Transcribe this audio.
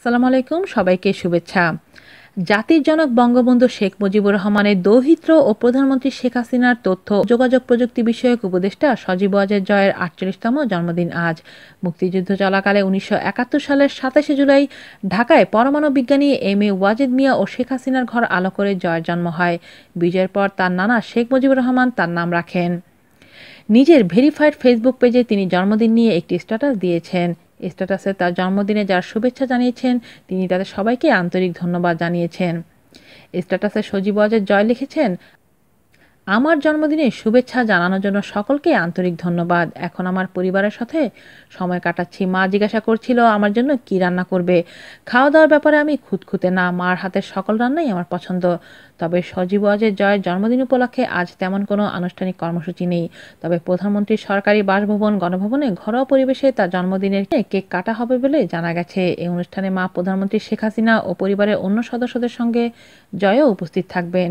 আসসালামু আলাইকুম সবাইকে শুভেচ্ছা জাতির জনক বঙ্গবন্ধু শেখ মুজিবুর রহমানের দৌহিত্র ও প্রধানমন্ত্রী শেখ হাসিনার তথ্য যোগাযোগ প্রযুক্তি বিষয়ক উপদেষ্টা সজীব অজয় জয়ের আটচল্লিশতম জন্মদিন আজ মুক্তিযুদ্ধ চলাকালে উনিশশো সালের সাতাশে জুলাই ঢাকায় পরমাণু বিজ্ঞানী এম এ ওয়াজেদ মিয়া ও শেখ হাসিনার ঘর আলো করে জয়ের জন্ম হয় বিজয়ের পর তার নানা শেখ মুজিবুর রহমান তার নাম রাখেন নিজের ভেরিফাইড ফেসবুক পেজে তিনি জন্মদিন নিয়ে একটি স্ট্যাটাস দিয়েছেন স্ট্যাটাসে তার জন্মদিনে যার শুভেচ্ছা জানিয়েছেন তিনি তাদের সবাইকে আন্তরিক ধন্যবাদ জানিয়েছেন স্ট্যাটাসে সজীব ওয়াজের জয় লিখেছেন আমার জন্মদিনে শুভেচ্ছা জানানোর জন্য সকলকে আন্তরিক ধন্যবাদ এখন আমার পরিবারের সাথে সময় কাটাচ্ছি মা জিজ্ঞাসা করছিল আমার জন্য কি রান্না করবে খাওয়া দাওয়ার ব্যাপারে আমি খুঁতখুঁতে না মার হাতের সকল রান্নাই আমার পছন্দ তবে সজীব আজের জয়ের জন্মদিন উপলক্ষে আজ তেমন কোনো আনুষ্ঠানিক কর্মসূচি নেই তবে প্রধানমন্ত্রীর সরকারি বাসভবন গণভবনে ঘরোয়া পরিবেশে তার জন্মদিনের কেক কাটা হবে বলে জানা গেছে এই অনুষ্ঠানে মা প্রধানমন্ত্রী শেখ হাসিনা ও পরিবারের অন্য সদস্যদের সঙ্গে জয়ও উপস্থিত থাকবেন